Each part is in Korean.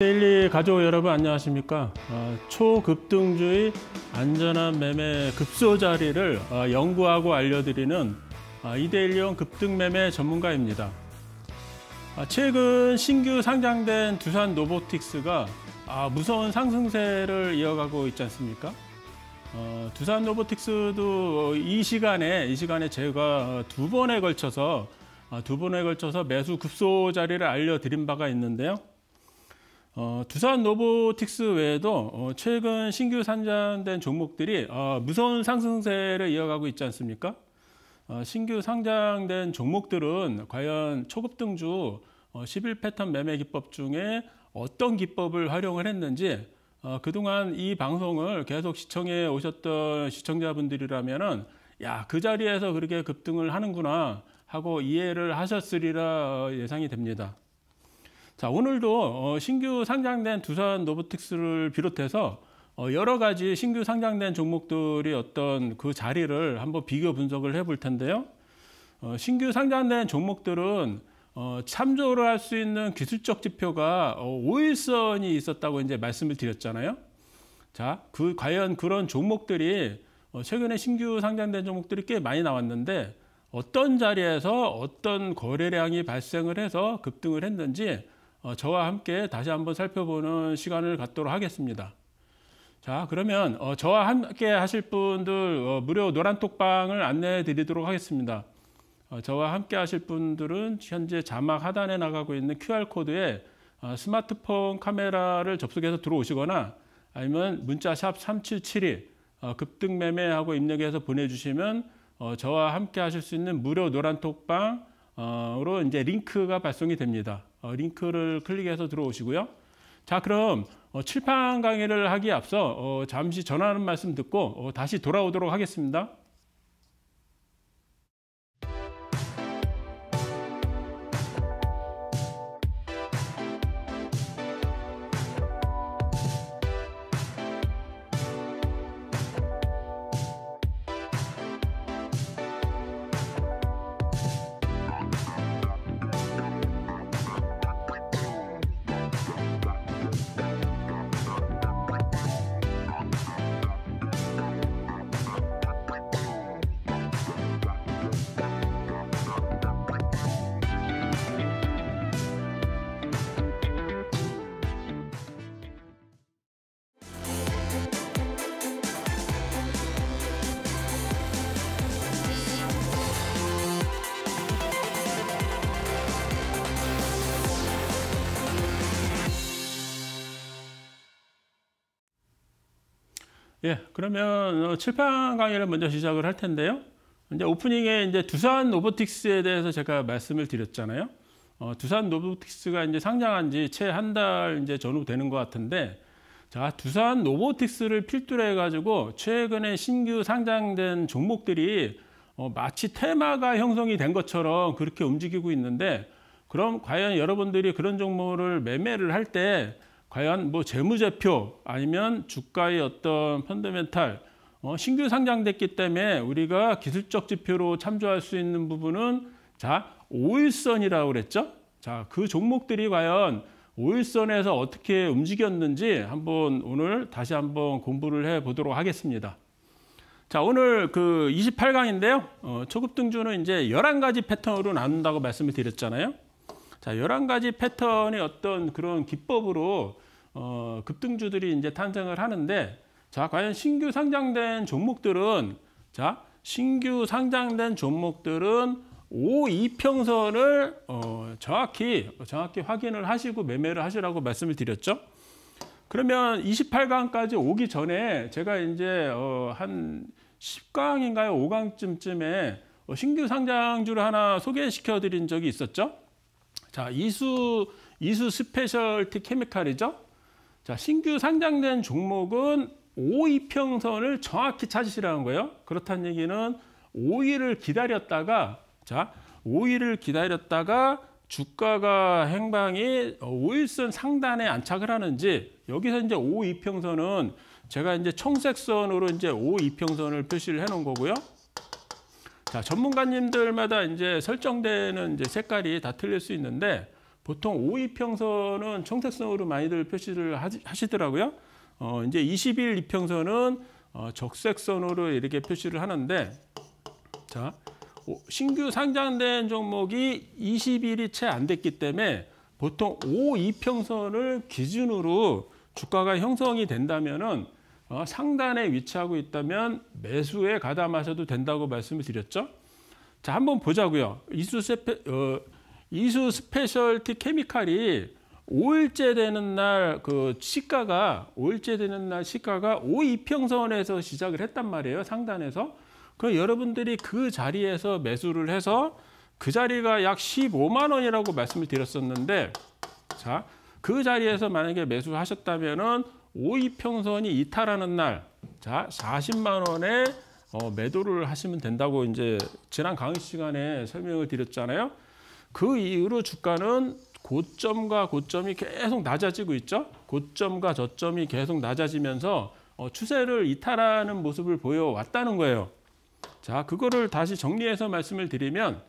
데일리 가족 여러분 안녕하십니까 어, 초급등주의 안전한 매매 급소 자리를 어, 연구하고 알려드리는 어, 이데일리온 급등매매 전문가입니다 아, 최근 신규 상장된 두산 노보틱스가 아, 무서운 상승세를 이어가고 있지 않습니까 두산 노보틱스도 이 시간에 이 시간에 제가 두 번에 걸쳐서 아, 두 번에 걸쳐서 매수 급소 자리를 알려드린 바가 있는데요 어, 두산 노보틱스 외에도 어, 최근 신규 상장된 종목들이 어, 무서운 상승세를 이어가고 있지 않습니까? 어, 신규 상장된 종목들은 과연 초급 등주 어, 11패턴 매매 기법 중에 어떤 기법을 활용을 했는지 어, 그동안 이 방송을 계속 시청해 오셨던 시청자분들이라면 야, 그 자리에서 그렇게 급등을 하는구나 하고 이해를 하셨으리라 예상이 됩니다. 자, 오늘도 어, 신규 상장된 두산 노보틱스를 비롯해서 어, 여러 가지 신규 상장된 종목들이 어떤 그 자리를 한번 비교 분석을 해볼 텐데요. 어, 신규 상장된 종목들은 참조를 할 수 있는 기술적 지표가 어, 5일선이 있었다고 이제 말씀을 드렸잖아요. 자, 그 과연 그런 종목들이 최근에 신규 상장된 종목들이 꽤 많이 나왔는데 어떤 자리에서 어떤 거래량이 발생을 해서 급등을 했는지 어, 저와 함께 다시 한번 살펴보는 시간을 갖도록 하겠습니다. 자, 그러면 어, 저와 함께 하실 분들 어, 무료 노란톡방을 안내해 드리도록 하겠습니다. 저와 함께 하실 분들은 현재 자막 하단에 나가고 있는 QR코드에 스마트폰 카메라를 접속해서 들어오시거나 아니면 문자 샵3772 급등매매하고 입력해서 보내주시면 저와 함께 하실 수 있는 무료 노란톡방으로 이제 링크가 발송이 됩니다. 어, 링크를 클릭해서 들어오시고요. 자 그럼 어, 칠판 강의를 하기에 앞서 어, 잠시 전하는 말씀 듣고 다시 돌아오도록 하겠습니다. 예, 그러면 어, 칠판 강의를 먼저 시작을 할 텐데요. 이제 오프닝에 이제 두산 로보틱스에 대해서 제가 말씀을 드렸잖아요. 어, 두산 로보틱스가 이제 상장한 지 채 한 달 이제 전후 되는 것 같은데, 자, 두산 로보틱스를 필두로 해가지고 최근에 신규 상장된 종목들이 어, 마치 테마가 형성이 된 것처럼 그렇게 움직이고 있는데, 그럼 과연 여러분들이 그런 종목을 매매를 할때 과연 뭐 재무제표 아니면 주가의 어떤 펀더멘탈 어, 신규 상장됐기 때문에 우리가 기술적 지표로 참조할 수 있는 부분은 자 오일선이라고 그랬죠. 자 그 종목들이 과연 오일선에서 어떻게 움직였는지 한번 오늘 다시 한번 공부를 해 보도록 하겠습니다. 자 오늘 그 28강인데요. 어, 초급 등주는 이제 11가지 패턴으로 나눈다고 말씀을 드렸잖아요. 자, 11가지 패턴의 어떤 그런 기법으로 어, 급등주들이 이제 탄생을 하는데 자, 과연 신규 상장된 종목들은 자, 신규 상장된 종목들은 5, 2평선을 어, 정확히 정확히 확인을 하시고 매매를 하시라고 말씀을 드렸죠. 그러면 28강까지 오기 전에 제가 이제 어, 한 10강인가요? 5강쯤쯤에 어, 신규 상장주를 하나 소개시켜 드린 적이 있었죠. 자, 이수 이수 스페셜티 케미칼이죠. 자, 신규 상장된 종목은 5위 평선을 정확히 찾으시라는 거예요. 그렇다는 얘기는 5위를 기다렸다가 자, 5위를 기다렸다가 주가가 행방이 5일선 상단에 안착을 하는지 여기서 이제 5 이평선은 제가 이제 청색선으로 이제 5 이평선을 표시를 해 놓은 거고요. 자, 전문가님들마다 이제 설정되는 이제 색깔이 다 틀릴 수 있는데 보통 5 2평선은 청색성으로 많이들 표시를 하시더라고요. 어, 이제 21평선은 어, 적색선으로 이렇게 표시를 하는데 자, 신규 상장된 종목이 20일이 채 안 됐기 때문에 보통 5, 2평선을 기준으로 주가가 형성이 된다면은 어, 상단에 위치하고 있다면 매수에 가담하셔도 된다고 말씀을 드렸죠. 자, 한번 보자고요. 이수, 스페, 어, 이수 스페셜티 케미칼이 5일째 되는 날그 시가가 5일째 되는 날 시가가 5 이평선에서 시작을 했단 말이에요. 상단에서. 그 여러분들이 그 자리에서 매수를 해서 그 자리가 약 15만 원이라고 말씀을 드렸었는데 자, 그 자리에서 만약에 매수하셨다면은 오이평선이 이탈하는 날, 자 40만 원에 어, 매도를 하시면 된다고 이제 지난 강의 시간에 설명을 드렸잖아요. 그 이후로 주가는 고점과 고점이 계속 낮아지고 있죠. 고점과 저점이 계속 낮아지면서 어, 추세를 이탈하는 모습을 보여왔다는 거예요. 자, 그거를 다시 정리해서 말씀을 드리면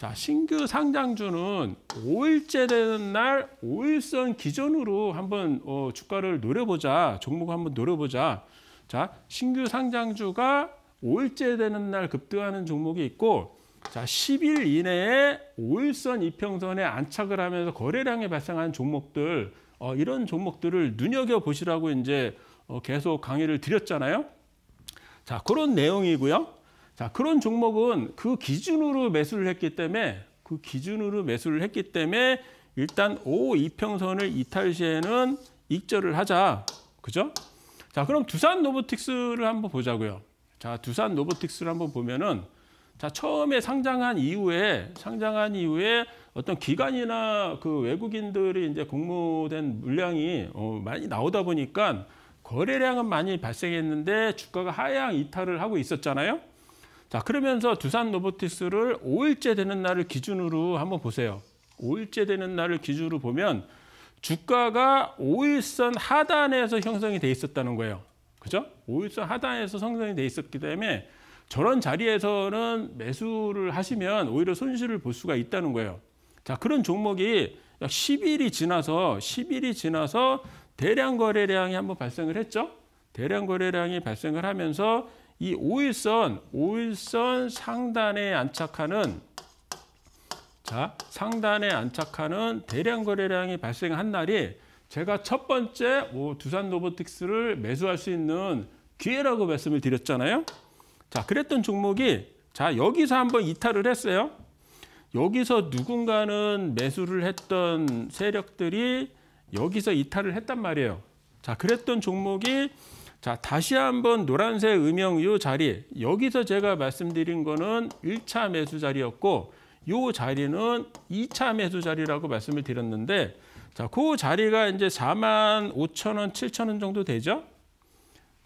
자, 신규 상장주는 5일째 되는 날 5일선 기준으로 한번 어, 주가를 노려보자. 종목 을 한번 노려보자. 자, 신규 상장주가 5일째 되는 날 급등하는 종목이 있고 자, 10일 이내에 5일선 이평선에 안착을 하면서 거래량이 발생한 종목들 어, 이런 종목들을 눈여겨보시라고 이제 어, 계속 강의를 드렸잖아요. 자, 그런 내용이고요. 자, 그런 종목은 그 기준으로 매수를 했기 때문에 그 기준으로 매수를 했기 때문에 일단 5 2평선을 이탈 시에는 익절을 하자. 그죠? 자, 그럼 두산 노보틱스를 한번 보자고요. 자, 두산 노보틱스를 한번 보면은 자, 처음에 상장한 이후에 상장한 이후에 어떤 기관이나 그 외국인들이 이제 공모된 물량이 어, 많이 나오다 보니까 거래량은 많이 발생했는데 주가가 하향 이탈을 하고 있었잖아요. 자, 그러면서 두산 로보티스를 5일째 되는 날을 기준으로 한번 보세요. 5일째 되는 날을 기준으로 보면 주가가 5일선 하단에서 형성이 돼 있었다는 거예요. 그죠? 5일선 하단에서 형성이 돼 있었기 때문에 저런 자리에서는 매수를 하시면 오히려 손실을 볼 수가 있다는 거예요. 자, 그런 종목이 약 10일이 지나서 10일이 지나서 대량 거래량이 한번 발생을 했죠. 대량 거래량이 발생을 하면서 이 5일선, 5일선 상단에 안착하는 자, 상단에 안착하는 대량 거래량이 발생한 날이 제가 첫 번째 오, 두산 로보틱스를 매수할 수 있는 기회라고 말씀을 드렸잖아요. 자, 그랬던 종목이 자, 여기서 한번 이탈을 했어요. 여기서 누군가는 매수를 했던 세력들이 여기서 이탈을 했단 말이에요. 자, 그랬던 종목이 자, 다시 한번 노란색 음영요 자리. 여기서 제가 말씀드린 거는 1차 매수 자리였고 이 자리는 2차 매수 자리라고 말씀을 드렸는데 자, 그 자리가 이제 4만 5천 원, 7천 원 정도 되죠?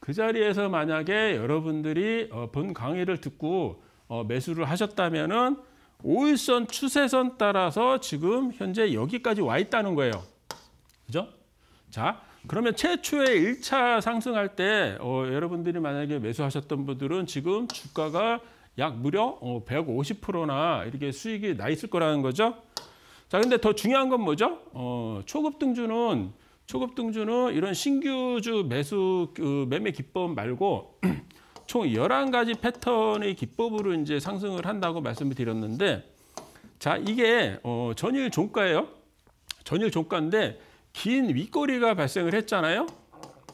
그 자리에서 만약에 여러분들이 어, 본 강의를 듣고 어, 매수를 하셨다면은 오일선 추세선 따라서 지금 현재 여기까지 와 있다는 거예요. 그죠? 자, 그러면 최초의 1차 상승할 때 어, 여러분들이 만약에 매수하셨던 분들은 지금 주가가 약 무려 어, 150%나 이렇게 수익이 나 있을 거라는 거죠. 자, 근데 더 중요한 건 뭐죠? 어, 초급 등주는 초급 등주는 이런 신규주 매수 그 매매 기법 말고 총 11가지 패턴의 기법으로 이제 상승을 한다고 말씀을 드렸는데 자, 이게 어, 전일 종가예요. 전일 종가인데 긴 윗꼬리가 발생을 했잖아요.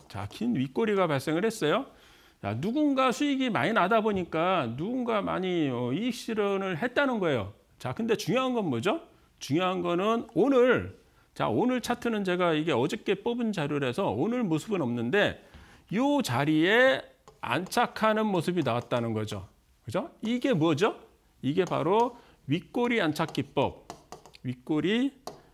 자, 긴 윗꼬리가 발생을 했어요. 자, 누군가 수익이 많이 나다 보니까 누군가 많이 어, 이익 실현을 했다는 거예요. 자, 근데 중요한 건 뭐죠? 중요한 거는 오늘 자, 오늘 차트는 제가 이게 어저께 뽑은 자료라서 오늘 모습은 없는데 이 자리에 안착하는 모습이 나왔다는 거죠. 그죠? 이게 뭐죠? 이게 바로 윗꼬리 안착 기법. 윗꼬리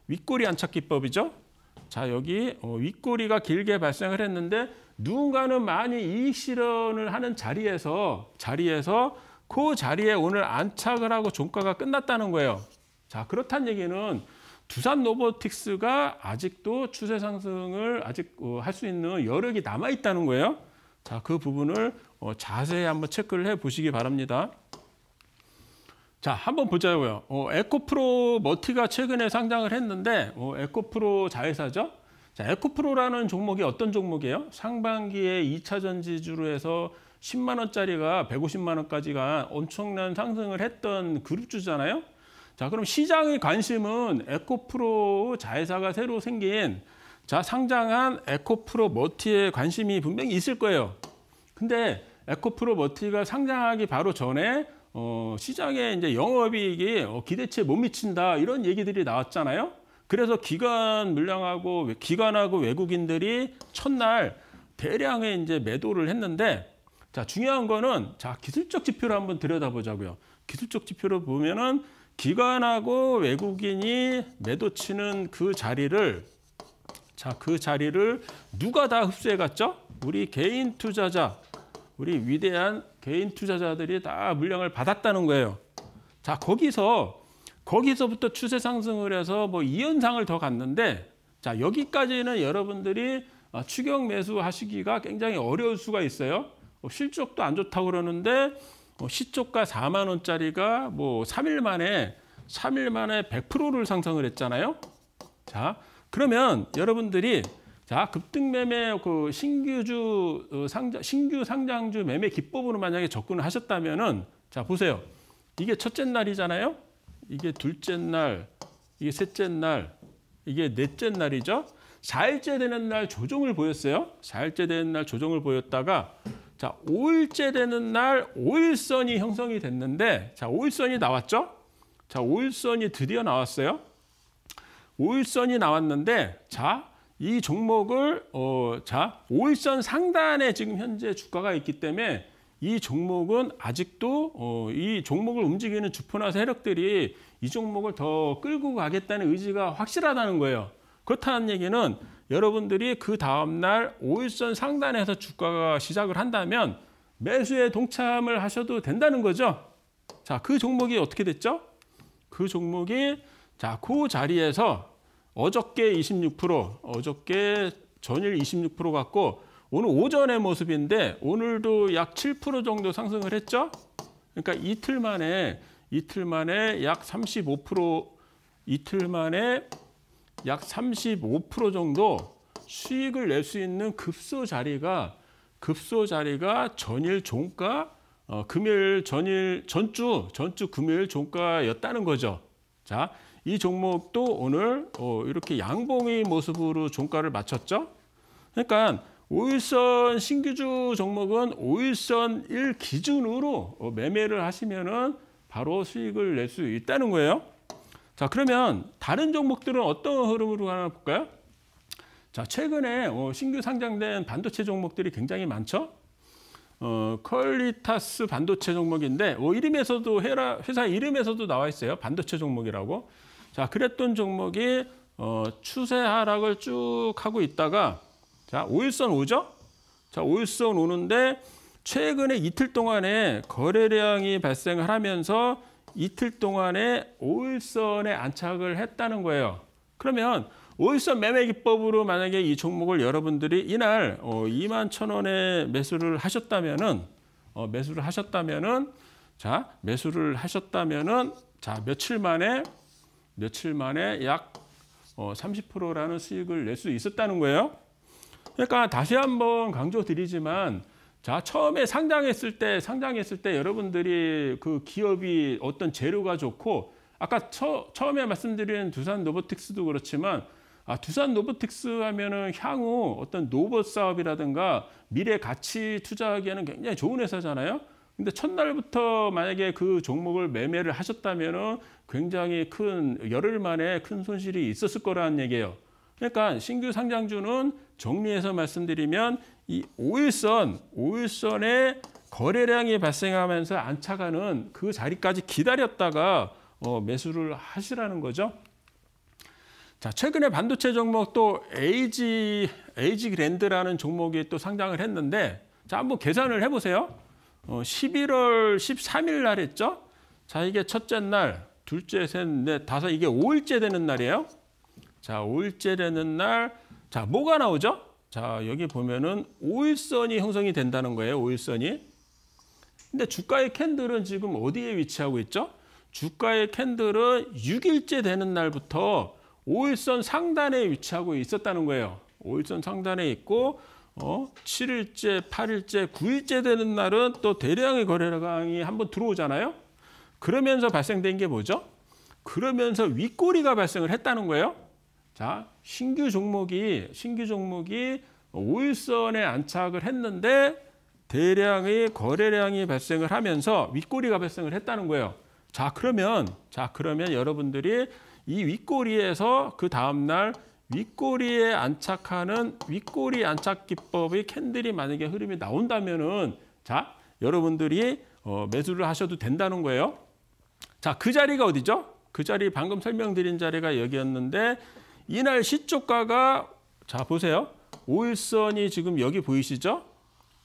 윗꼬리 안착 기법이죠. 자 여기 어, 윗꼬리가 길게 발생을 했는데 누군가는 많이 이익 실현을 하는 자리에서 자리에서 그 자리에 오늘 안착을 하고 종가가 끝났다는 거예요. 자 그렇다는 얘기는 두산 로보틱스가 아직도 추세 상승을 아직 어, 할수 있는 여력이 남아 있다는 거예요. 자그 부분을 어, 자세히 한번 체크를 해 보시기 바랍니다. 자, 한 번 보자고요. 어, 에코프로 머티가 최근에 상장을 했는데 어, 에코프로 자회사죠. 자, 에코프로라는 종목이 어떤 종목이에요? 상반기에 2차 전지주로 해서 10만 원짜리가 150만 원까지가 엄청난 상승을 했던 그룹주잖아요. 자, 그럼 시장의 관심은 에코프로 자회사가 새로 생긴 자, 상장한 에코프로 머티에 관심이 분명히 있을 거예요. 근데 에코프로 머티가 상장하기 바로 전에 어, 시장에 이제 영업이익이 어, 기대치에 못 미친다 이런 얘기들이 나왔잖아요. 그래서 기관 물량하고 기관하고 외국인들이 첫날 대량의 이제 매도를 했는데 자 중요한 거는 자 기술적 지표를 한번 들여다보자고요. 기술적 지표를 보면은 기관하고 외국인이 매도치는 그 자리를 자 그 자리를 누가 다 흡수해 갔죠? 우리 개인 투자자, 우리 위대한 개인 투자자들이 다 물량을 받았다는 거예요. 자, 거기서 거기서부터 추세 상승을 해서 뭐이연상을더 갔는데 자, 여기까지는 여러분들이 어, 추경 매수 하시기가 굉장히 어려울 수가 있어요. 뭐 실적도 안 좋다고 그러는데 뭐 시초가 4만 원짜리가 뭐 3일 만에 3일 만에 100%를 상승을 했잖아요. 자, 그러면 여러분들이 자, 급등매매 그 신규주 어, 상장 신규 상장주 매매 기법으로 만약에 접근을 하셨다면은 자, 보세요. 이게 첫째 날이잖아요. 이게 둘째 날, 이게 셋째 날, 이게 넷째 날이죠. 4일째 되는 날 조정을 보였어요. 4일째 되는 날 조정을 보였다가 자, 5일째 되는 날 5일선이 형성이 됐는데 자, 5일선이 나왔죠? 자, 5일선이 드디어 나왔어요. 5일선이 나왔는데 자, 이 종목을 어, 자 오일선 상단에 지금 현재 주가가 있기 때문에 이 종목은 아직도 어, 이 종목을 움직이는 주포나 세력들이 이 종목을 더 끌고 가겠다는 의지가 확실하다는 거예요. 그렇다는 얘기는 여러분들이 그 다음날 오일선 상단에서 주가가 시작을 한다면 매수에 동참을 하셔도 된다는 거죠. 자, 그 종목이 어떻게 됐죠? 그 종목이 자, 그 자리에서 어저께 26%, 어저께 전일 26%갖고 오늘 오전의 모습인데 오늘도 약 7% 정도 상승을 했죠. 그러니까 이틀 만에 이틀 만에 약 35% 이틀 만에 약 35% 정도 수익을 낼 수 있는 급소 자리가 급소 자리가 전일 종가 어, 금일 전일 전주 전주 금일 종가였다는 거죠. 자, 이 종목도 오늘 어, 이렇게 양봉의 모습으로 종가를 마쳤죠. 그러니까 오일선 신규주 종목은 오일선 1 기준으로 어, 매매를 하시면은 바로 수익을 낼 수 있다는 거예요. 자, 그러면 다른 종목들은 어떤 흐름으로 가나 볼까요? 자, 최근에 어, 신규 상장된 반도체 종목들이 굉장히 많죠. 어, 컬리타스 반도체 종목인데 어, 이름에서도 회사 이름에서도 나와 있어요. 반도체 종목이라고. 자, 그랬던 종목이 어, 추세 하락을 쭉 하고 있다가 자, 5일선 오죠? 자, 5일선 오는데 최근에 이틀 동안에 거래량이 발생을 하면서 이틀 동안에 5일선에 안착을 했다는 거예요. 그러면 5일선 매매 기법으로 만약에 이 종목을 여러분들이 이날 어, 2만 천 원에 매수를 하셨다면은 어, 매수를 하셨다면은 자 매수를 하셨다면은 자 며칠 만에 며칠 만에 약 30%라는 어, 수익을 낼 수 있었다는 거예요. 그러니까 다시 한번 강조드리지만 자 처음에 상장했을 때 상장했을 때 여러분들이 그 기업이 어떤 재료가 좋고 아까 처, 처음에 말씀드린 두산 노보틱스도 그렇지만 아, 두산 노보틱스 하면은 향후 어떤 노봇 사업이라든가 미래 가치 투자하기에는 굉장히 좋은 회사잖아요. 근데 첫날부터 만약에 그 종목을 매매를 하셨다면은 굉장히 큰 열흘 만에 큰 손실이 있었을 거라는 얘기예요. 그러니까 신규 상장주는 정리해서 말씀드리면 이 5일선, 5일선에 거래량이 발생하면서 안착하는 그 자리까지 기다렸다가 어, 매수를 하시라는 거죠. 자, 최근에 반도체 종목 또 AG, AG 랜드라는 종목이 또 상장을 했는데 자, 한번 계산을 해보세요. 어, 11월 13일 날 했죠. 자, 이게 첫째 날 둘째, 셋, 넷, 다섯 이게 5일째 되는 날이에요. 자, 5일째 되는 날, 자, 뭐가 나오죠? 자, 여기 보면은 5일선이 형성이 된다는 거예요. 5일선이. 근데 주가의 캔들은 지금 어디에 위치하고 있죠? 주가의 캔들은 6일째 되는 날부터 5일선 상단에 위치하고 있었다는 거예요. 5일선 상단에 있고 어, 7일째, 8일째, 9일째 되는 날은 또 대량의 거래량이 한번 들어오잖아요. 그러면서 발생된 게 뭐죠? 그러면서 윗꼬리가 발생을 했다는 거예요. 자, 신규 종목이 신규 종목이 5일선에 안착을 했는데 대량의 거래량이 발생을 하면서 윗꼬리가 발생을 했다는 거예요. 자, 그러면 자, 그러면 여러분들이 이 윗꼬리에서 그 다음 날 윗꼬리에 안착하는 윗꼬리 안착 기법의 캔들이 만약에 흐름이 나온다면은 자, 여러분들이 어, 매수를 하셔도 된다는 거예요. 자, 그 자리가 어디죠? 그 자리 방금 설명드린 자리가 여기였는데 이날 시초가가 자, 보세요. 오일선이 지금 여기 보이시죠?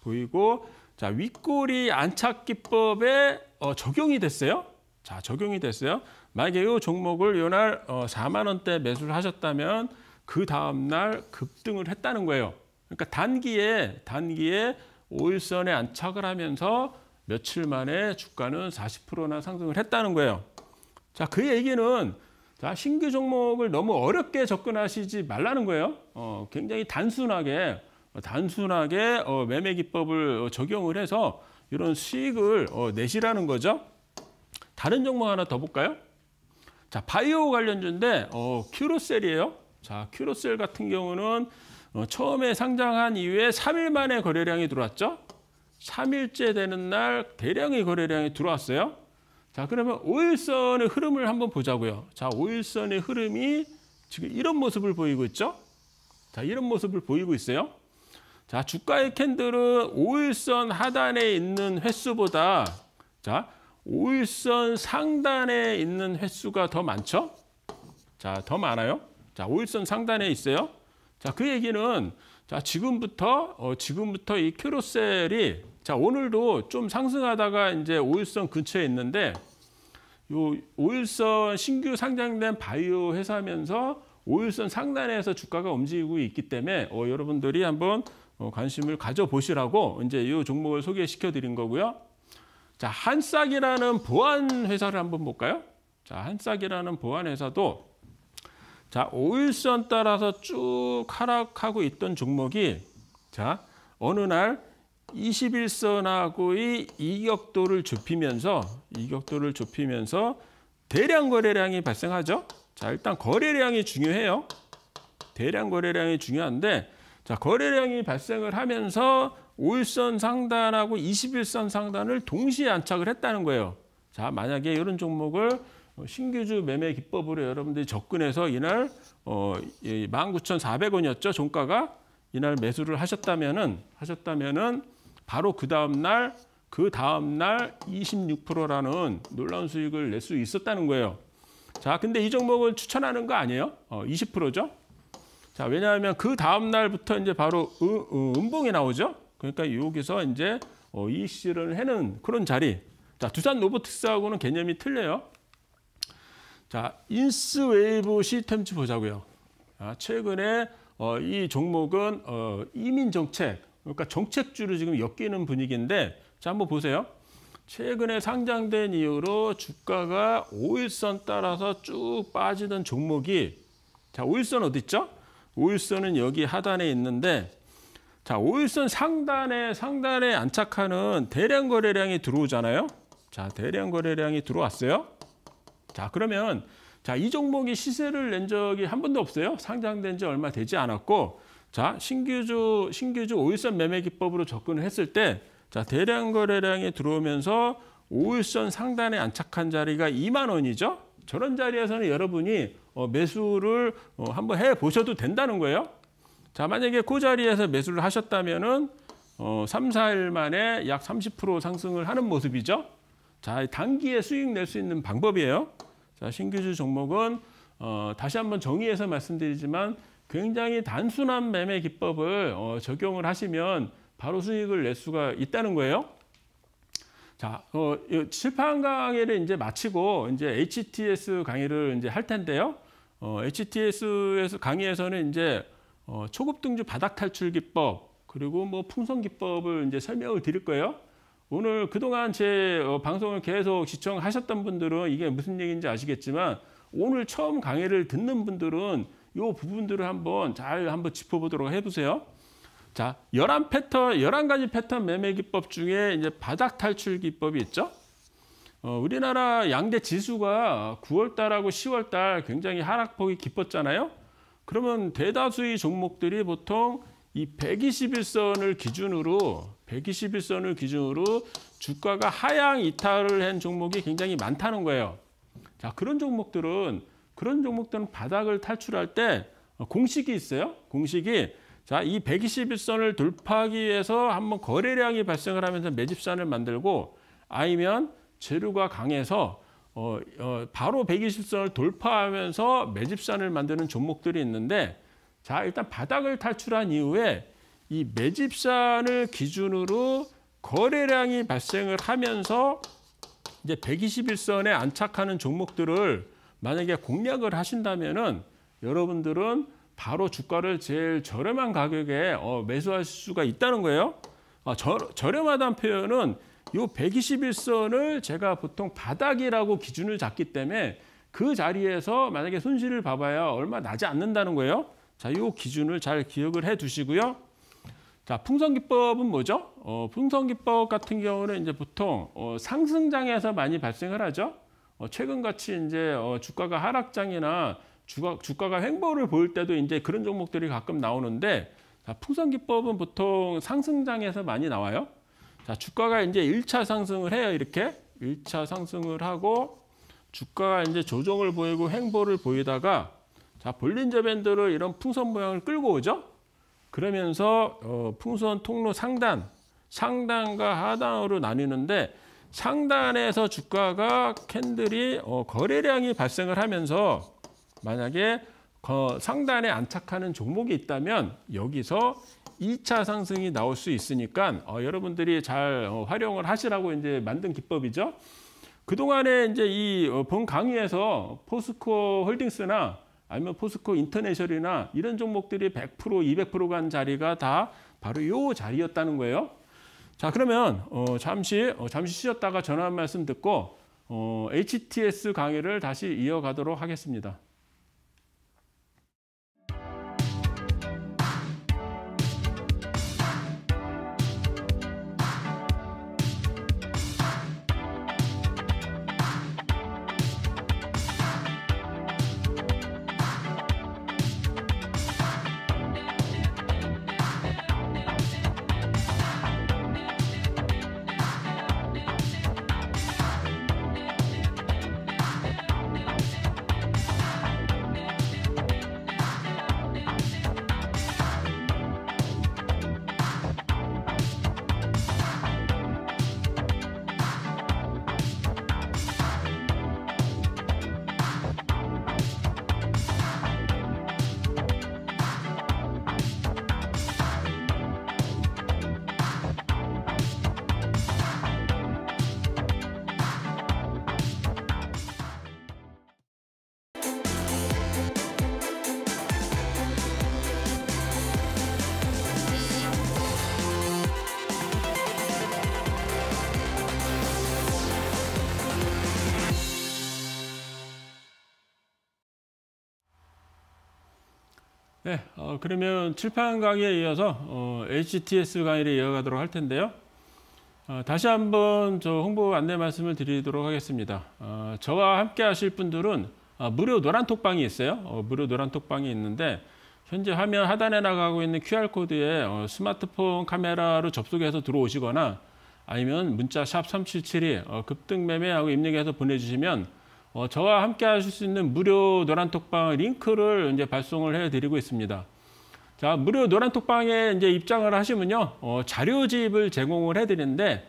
보이고 자, 윗골이 안착 기법에 어, 적용이 됐어요. 자, 적용이 됐어요. 만약에 이 종목을 요날 어, 4만 원대 매수를 하셨다면 그 다음 날 급등을 했다는 거예요. 그러니까 단기에 단기에 오일선에 안착을 하면서 며칠 만에 주가는 40%나 상승을 했다는 거예요. 자, 그 얘기는 자, 신규 종목을 너무 어렵게 접근하시지 말라는 거예요. 어, 굉장히 단순하게 단순하게 어, 매매 기법을 어, 적용을 해서 이런 수익을 어, 내시라는 거죠. 다른 종목 하나 더 볼까요? 자, 바이오 관련주인데 어, 큐로셀이에요. 자, 큐로셀 같은 경우는 어, 처음에 상장한 이후에 3일 만에 거래량이 들어왔죠. 3일째 되는 날 대량의 거래량이 들어왔어요. 자, 그러면 5일선의 흐름을 한번 보자고요. 자, 5일선의 흐름이 지금 이런 모습을 보이고 있죠? 자, 이런 모습을 보이고 있어요. 자, 주가의 캔들은 5일선 하단에 있는 횟수보다 자, 5일선 상단에 있는 횟수가 더 많죠? 자, 더 많아요. 자, 5일선 상단에 있어요. 자, 그 얘기는 자, 지금부터 어, 지금부터 이 캐로셀이 자, 오늘도 좀 상승하다가 이제 5일선 근처에 있는데 요5일선 신규 상장된 바이오 회사면서 5일선 상단에서 주가가 움직이고 있기 때문에 어, 여러분들이 한번 어, 관심을 가져보시라고 이제 이 종목을 소개시켜 드린 거고요. 자, 한싹이라는 보안 회사를 한번 볼까요? 자, 한싹이라는 보안 회사도 자, 5일선 따라서 쭉 하락하고 있던 종목이 자, 어느 날 21선하고의 이격도를 좁히면서 이격도를 좁히면서 대량 거래량이 발생하죠. 자, 일단 거래량이 중요해요. 대량 거래량이 중요한데 자, 거래량이 발생을 하면서 5일선 상단하고 21선 상단을 동시에 안착을 했다는 거예요. 자, 만약에 이런 종목을 어, 신규주 매매 기법으로 여러분들이 접근해서 이날 어 19,400원이었죠. 종가가 이날 매수를 하셨다면은 하셨다면은 바로 그 다음 날, 그 다음 날 26%라는 놀라운 수익을 낼 수 있었다는 거예요. 자, 근데 이 종목을 추천하는 거 아니에요? 어, 20%죠? 자, 왜냐하면 그 다음 날부터 이제 바로 음, 봉이 나오죠? 그러니까 여기서 이제 어, 이실을 해는 그런 자리. 자, 두산 로보틱스하고는 개념이 틀려요. 자, 인스웨이브 시스템즈 보자고요. 아, 최근에 어, 이 종목은 어, 이민 정책, 그러니까 정책주를 지금 엮이는 분위기인데 자 한번 보세요. 최근에 상장된 이후로 주가가 5일선 따라서 쭉 빠지던 종목이 자 오일선 어디 있죠? 5일선은 여기 하단에 있는데 자5일선 상단에 상단에 안착하는 대량 거래량이 들어오잖아요. 자 대량 거래량이 들어왔어요. 자 그러면 자이 종목이 시세를 낸 적이 한 번도 없어요. 상장된 지 얼마 되지 않았고 자, 신규주 신규주 5일선 매매 기법으로 접근을 했을 때 자, 대량 거래량이 들어오면서 5일선 상단에 안착한 자리가 2만 원이죠. 저런 자리에서는 여러분이 어, 매수를 어, 한번 해 보셔도 된다는 거예요. 자, 만약에 그 자리에서 매수를 하셨다면은 어, 3, 4일 만에 약 30% 상승을 하는 모습이죠. 자, 단기에 수익 낼 수 있는 방법이에요. 자, 신규주 종목은 어, 다시 한번 정의해서 말씀드리지만 굉장히 단순한 매매 기법을 어, 적용을 하시면 바로 수익을 낼 수가 있다는 거예요. 자, 어, 실판 강의를 이제 마치고 이제 HTS 강의를 이제 할 텐데요. 어, HTS에서 강의에서는 이제 어, 초급 등주 바닥 탈출 기법 그리고 뭐 풍선 기법을 이제 설명을 드릴 거예요. 오늘 그동안 제 어, 방송을 계속 시청하셨던 분들은 이게 무슨 얘기인지 아시겠지만 오늘 처음 강의를 듣는 분들은 이 부분들을 한번 잘 한번 짚어보도록 해보세요. 자, 11 패턴, 11가지 패턴 매매 기법 중에 이제 바닥 탈출 기법이 있죠. 어, 우리나라 양대 지수가 9월달하고 10월달 굉장히 하락폭이 깊었잖아요. 그러면 대다수의 종목들이 보통 이 121선을 기준으로 121선을 기준으로 주가가 하향 이탈을 한 종목이 굉장히 많다는 거예요. 자, 그런 종목들은 그런 종목들은 바닥을 탈출할 때 어, 공식이 있어요. 공식이 자, 이 121선을 돌파하기 위해서 한번 거래량이 발생을 하면서 매집선을 만들고 아니면 재료가 강해서 어, 어, 바로 120선을 돌파하면서 매집선을 만드는 종목들이 있는데 자, 일단 바닥을 탈출한 이후에 이 매집선을 기준으로 거래량이 발생을 하면서 이제 121선에 안착하는 종목들을 만약에 공략을 하신다면은 여러분들은 바로 주가를 제일 저렴한 가격에 어, 매수할 수가 있다는 거예요. 아, 저, 저렴하다는 표현은 이 121선을 제가 보통 바닥이라고 기준을 잡기 때문에 그 자리에서 만약에 손실을 봐봐야 얼마 나지 않는다는 거예요. 자, 이 기준을 잘 기억을 해 두시고요. 자, 풍선기법은 뭐죠? 어, 풍선기법 같은 경우는 이제 보통 어, 상승장에서 많이 발생을 하죠. 어, 최근 같이 이제 어, 주가가 하락장이나 주가, 주가가 횡보를 보일 때도 이제 그런 종목들이 가끔 나오는데 자, 풍선 기법은 보통 상승장에서 많이 나와요. 자, 주가가 이제 1차 상승을 해요. 이렇게 1차 상승을 하고 주가가 이제 조정을 보이고 횡보를 보이다가 자, 볼린저 밴드로 이런 풍선 모양을 끌고 오죠. 그러면서 어, 풍선 통로 상단, 상단과 하단으로 나뉘는데 상단에서 주가가 캔들이 어, 거래량이 발생을 하면서 만약에 어, 상단에 안착하는 종목이 있다면 여기서 2차 상승이 나올 수 있으니까 어, 여러분들이 잘 어, 활용을 하시라고 이제 만든 기법이죠. 그동안에 이제 이본 어, 강의에서 포스코 홀딩스나 아니면 포스코 인터내셔널이나 이런 종목들이 100% 200%간 자리가 다 바로 이 자리였다는 거예요. 자 그러면 어, 잠시 어, 잠시 쉬었다가 전화 한 말씀 듣고 어, HTS 강의를 다시 이어가도록 하겠습니다. 어, 그러면 칠판 강의에 이어서 어, HTS 강의를 이어가도록 할 텐데요. 어, 다시 한번 저 홍보 안내 말씀을 드리도록 하겠습니다. 어, 저와 함께 하실 분들은 어, 무료 노란톡방이 있어요. 무료 노란톡방이 있는데 현재 화면 하단에 나가고 있는 QR코드에 스마트폰 카메라로 접속해서 들어오시거나 아니면 문자 샵 3772 급등 매매하고 입력해서 보내주시면 저와 함께 하실 수 있는 무료 노란톡방 링크를 이제 발송을 해드리고 있습니다. 자, 무료 노란톡방에 이제 입장을 하시면요. 어, 자료집을 제공을 해드리는데,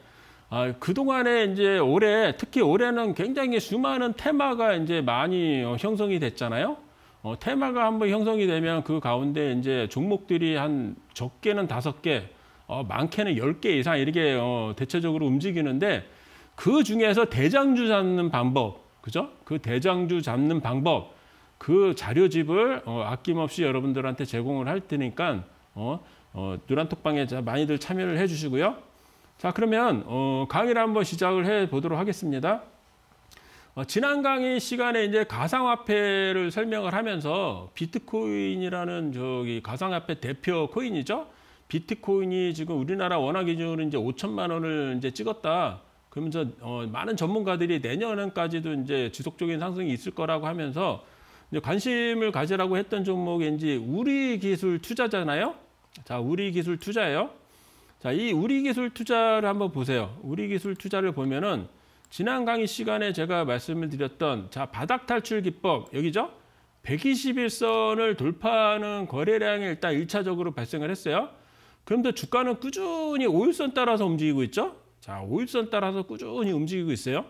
아, 그동안에 이제 올해, 특히 올해는 굉장히 수많은 테마가 이제 많이 어, 형성이 됐잖아요. 어, 테마가 한번 형성이 되면 그 가운데 이제 종목들이 한 적게는 다섯 개, 어, 많게는 열 개 이상 이렇게 어, 대체적으로 움직이는데 그 중에서 대장주 잡는 방법, 그죠? 그 대장주 잡는 방법, 그 자료집을 어, 아낌없이 여러분들한테 제공을 할 테니까 어, 어, 노란톡방에 많이들 참여를 해주시고요. 자 그러면 어, 강의를 한번 시작을 해보도록 하겠습니다. 어, 지난 강의 시간에 이제 가상화폐를 설명을 하면서 비트코인이라는 저기 가상화폐 대표 코인이죠. 비트코인이 지금 우리나라 원화 기준으로 이제 5천만 원을 이제 찍었다. 그러면서 어, 많은 전문가들이 내년까지도 이제 지속적인 상승이 있을 거라고 하면서 이제 관심을 가지라고 했던 종목이 이제 우리 기술 투자잖아요. 자, 우리 기술 투자예요. 자, 이 우리 기술 투자를 한번 보세요. 우리 기술 투자를 보면은 지난 강의 시간에 제가 말씀을 드렸던 자, 바닥 탈출 기법 여기죠? 121선을 돌파하는 거래량이 일단 1차적으로 발생을 했어요. 그런데 주가는 꾸준히 5일선 따라서 움직이고 있죠? 자, 5일선 따라서 꾸준히 움직이고 있어요.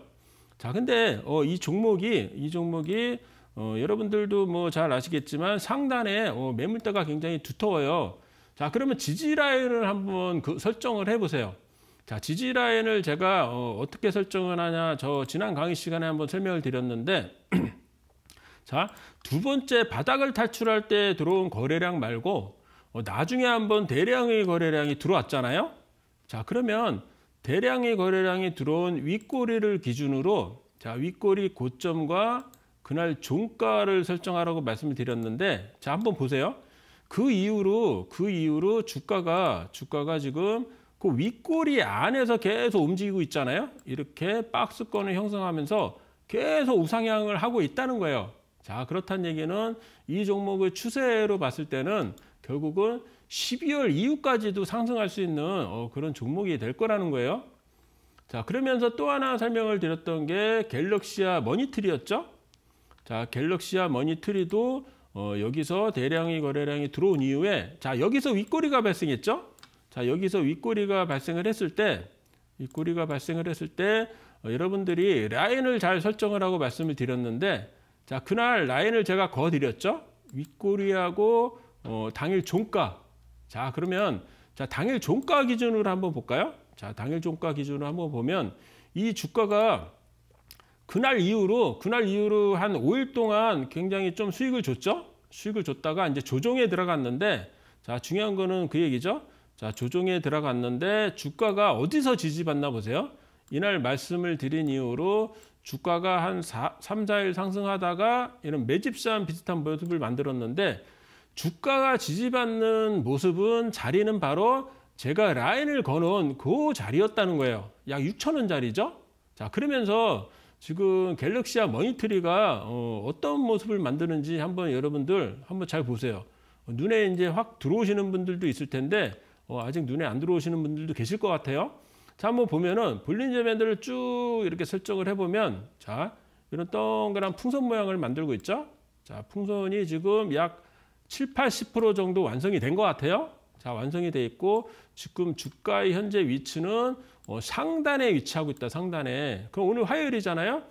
자, 근데 어, 이 종목이 이 종목이 어, 여러분들도 뭐 잘 아시겠지만 상단에 어, 매물대가 굉장히 두터워요. 자 그러면 지지라인을 한번 그 설정을 해보세요. 자 지지라인을 제가 어, 어떻게 설정을 하냐 저 지난 강의 시간에 한번 설명을 드렸는데 자 두 번째 바닥을 탈출할 때 들어온 거래량 말고 어, 나중에 한번 대량의 거래량이 들어왔잖아요. 자 그러면 대량의 거래량이 들어온 윗꼬리를 기준으로 자 윗꼬리 고점과 그날 종가를 설정하라고 말씀을 드렸는데 자 한번 보세요. 그 이후로 그 이후로 주가가 주가가 지금 그윗골이 안에서 계속 움직이고 있잖아요. 이렇게 박스권을 형성하면서 계속 우상향을 하고 있다는 거예요. 자, 그렇다는 얘기는 이 종목의 추세로 봤을 때는 결국은 12월 이후까지도 상승할 수 있는 어, 그런 종목이 될 거라는 거예요. 자, 그러면서 또 하나 설명을 드렸던 게 갤럭시아 머니트리였죠. 자, 갤럭시아 머니트리도 어, 여기서 대량의 거래량이 들어온 이후에 자, 여기서 윗꼬리가 발생했죠? 자, 여기서 윗꼬리가 발생을 했을 때 윗꼬리가 발생을 했을 때 어, 여러분들이 라인을 잘 설정을 하고 말씀을 드렸는데 자, 그날 라인을 제가 거 드렸죠? 윗꼬리하고 어, 당일 종가. 자, 그러면 자, 당일 종가 기준으로 한번 볼까요? 자, 당일 종가 기준으로 한번 보면 이 주가가 그날 이후로 그날 이후로 한 5일 동안 굉장히 좀 수익을 줬죠. 수익을 줬다가 이제 조정에 들어갔는데 자 중요한 거는 그 얘기죠. 자 조정에 들어갔는데 주가가 어디서 지지받나 보세요. 이날 말씀을 드린 이후로 주가가 한 4, 3, 4일 상승하다가 이런 매집산 비슷한 모습을 만들었는데 주가가 지지받는 모습은 자리는 바로 제가 라인을 거는 그 자리였다는 거예요. 약 6천 원 자리죠. 자 그러면서 지금 갤럭시와 머니트리가 어, 어떤 모습을 만드는지 한번 여러분들 한번 잘 보세요. 눈에 이제 확 들어오시는 분들도 있을 텐데 어, 아직 눈에 안 들어오시는 분들도 계실 것 같아요. 자, 한번 보면은 볼린저 밴드를 쭉 이렇게 설정을 해보면 자 이런 동그란 풍선 모양을 만들고 있죠. 자 풍선이 지금 약 7, 80% 정도 완성이 된 것 같아요. 자 완성이 돼 있고 지금 주가의 현재 위치는 어, 상단에 위치하고 있다. 상단에. 그럼 오늘 화요일이잖아요.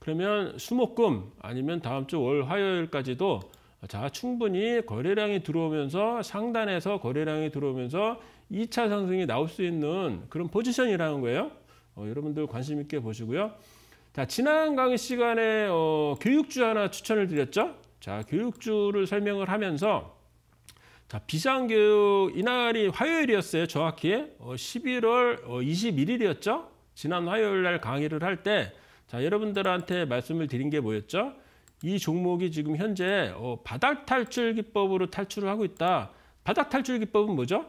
그러면 수목금 아니면 다음 주 월 화요일까지도 자 충분히 거래량이 들어오면서 상단에서 거래량이 들어오면서 2차 상승이 나올 수 있는 그런 포지션이라는 거예요. 어, 여러분들 관심 있게 보시고요. 자 지난 강의 시간에 어, 교육주 하나 추천을 드렸죠. 자 교육주를 설명을 하면서 자, 비상교육 이날이 화요일이었어요. 정확히 어, 11월 어, 21일이었죠. 지난 화요일 날 강의를 할 때 자, 여러분들한테 말씀을 드린 게 뭐였죠? 이 종목이 지금 현재 어, 바닥 탈출 기법으로 탈출을 하고 있다. 바닥 탈출 기법은 뭐죠?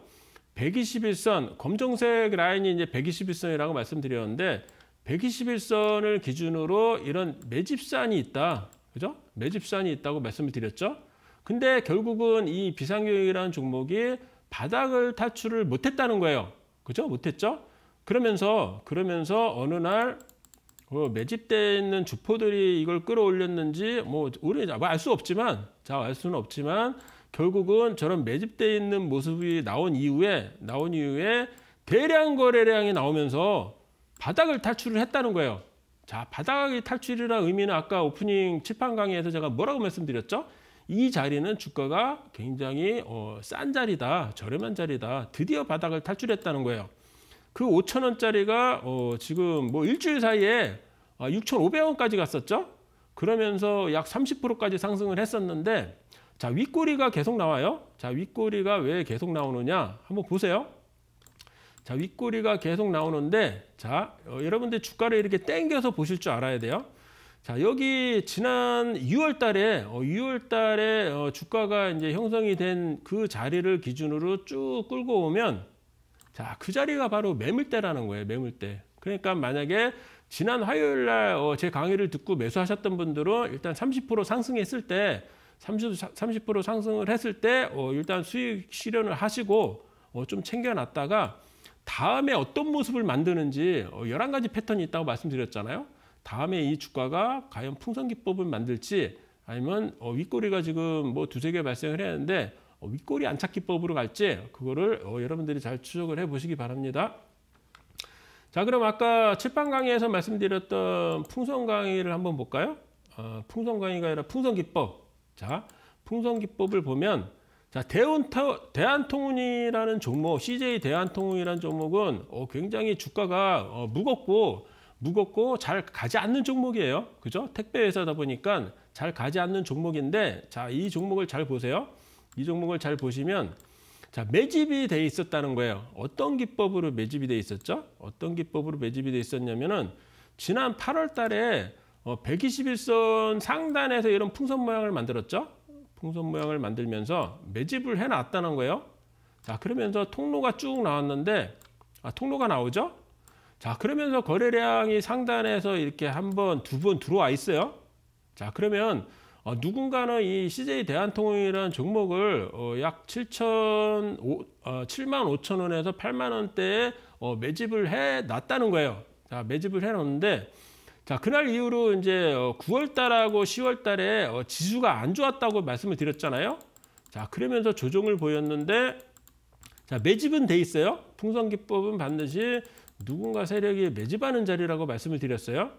121선 검정색 라인이 이제 121선이라고 말씀드렸는데 121선을 기준으로 이런 매집산이 있다. 그죠? 매집산이 있다고 말씀을 드렸죠? 근데 결국은 이 비상교육이라는 종목이 바닥을 탈출을 못했다는 거예요. 그죠? 못했죠? 그러면서 그러면서 어느 날 어, 매집되어 있는 주포들이 이걸 끌어올렸는지 뭐 우리 뭐알수 없지만 자알 수는 없지만 결국은 저런 매집되어 있는 모습이 나온 이후에 나온 이후에 대량 거래량이 나오면서 바닥을 탈출을 했다는 거예요. 자 바닥이 탈출이라 의미는 아까 오프닝 칠판 강의에서 제가 뭐라고 말씀드렸죠? 이 자리는 주가가 굉장히 어, 싼 자리다, 저렴한 자리다. 드디어 바닥을 탈출했다는 거예요. 그 5천 원짜리가 어, 지금 뭐 일주일 사이에 6,500원까지 아, 갔었죠. 그러면서 약 30%까지 상승을 했었는데 자 윗꼬리가 계속 나와요. 자 윗꼬리가 왜 계속 나오느냐 한번 보세요. 자 윗꼬리가 계속 나오는데 자 어, 여러분들 주가를 이렇게 땡겨서 보실 줄 알아야 돼요. 자, 여기 지난 6월 달에, 어, 6월 달에 어, 주가가 이제 형성이 된 그 자리를 기준으로 쭉 끌고 오면 자, 그 자리가 바로 매물대라는 거예요. 매물대. 그러니까 만약에 지난 화요일 날제 어, 강의를 듣고 매수하셨던 분들은 일단 30% 상승했을 때 30%, 30% 상승을 했을 때 어, 일단 수익 실현을 하시고 어, 좀 챙겨놨다가 다음에 어떤 모습을 만드는지 어, 11가지 패턴이 있다고 말씀드렸잖아요. 다음에 이 주가가 과연 풍선 기법을 만들지 아니면 어, 윗꼬리가 지금 뭐 두세 개 발생을 했는데 어, 윗꼬리 안착기법으로 갈지 그거를 어, 여러분들이 잘 추적을 해 보시기 바랍니다. 자 그럼 아까 칠판 강의에서 말씀드렸던 풍선 강의를 한번 볼까요? 어, 아, 풍선 강의가 아니라 풍선 기법. 자 풍선 기법을 보면 자 대운타, 대한통운이라는 종목 CJ 대한통운이라는 종목은 어, 굉장히 주가가 어, 무겁고 무겁고 잘 가지 않는 종목이에요. 그죠? 택배 회사다 보니까 잘 가지 않는 종목인데 자, 이 종목을 잘 보세요. 이 종목을 잘 보시면 자, 매집이 돼 있었다는 거예요. 어떤 기법으로 매집이 돼 있었죠? 어떤 기법으로 매집이 돼 있었냐면은 지난 8월 달에 어, 121선 상단에서 이런 풍선 모양을 만들었죠. 풍선 모양을 만들면서 매집을 해 놨다는 거예요. 자, 그러면서 통로가 쭉 나왔는데 아, 통로가 나오죠? 자, 그러면서 거래량이 상단에서 이렇게 한 번, 두 번 들어와 있어요. 자, 그러면 어, 누군가는 이 CJ 대한통운이라는 종목을 어, 약 7천, 어, 7만 5천 원에서 8만 원대에 어, 매집을 해 놨다는 거예요. 자, 매집을 해 놨는데 자, 그날 이후로 이제 9월 어, 달하고 10월 달에 어, 지수가 안 좋았다고 말씀을 드렸잖아요. 자, 그러면서 조정을 보였는데 자, 매집은 돼 있어요. 풍선 기법은 반드시 누군가 세력이 매집하는 자리라고 말씀을 드렸어요.